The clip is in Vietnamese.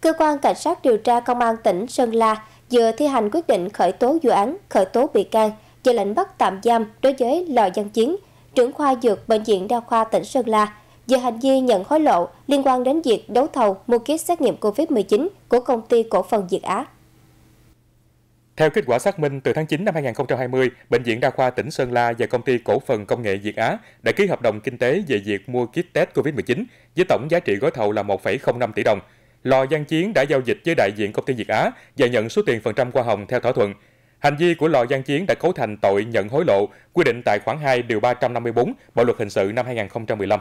Cơ quan Cảnh sát điều tra Công an tỉnh Sơn La vừa thi hành quyết định khởi tố vụ án, khởi tố bị can và lệnh bắt tạm giam đối với Lò Văn Chiến, trưởng khoa dược Bệnh viện Đa khoa tỉnh Sơn La về hành vi nhận hối lộ liên quan đến việc đấu thầu mua kit xét nghiệm COVID-19 của công ty cổ phần Việt Á. Theo kết quả xác minh, từ tháng 9 năm 2020, Bệnh viện Đa khoa tỉnh Sơn La và công ty cổ phần công nghệ Việt Á đã ký hợp đồng kinh tế về việc mua kit test COVID-19 với tổng giá trị gói thầu là 1,05 tỷ đồng. Lò Giang Chiến đã giao dịch với đại diện công ty Việt Á và nhận số tiền phần trăm qua hồng theo thỏa thuận. Hành vi của Lò Giang Chiến đã cấu thành tội nhận hối lộ, quy định tại khoản 2 điều 354 Bộ luật hình sự năm 2015.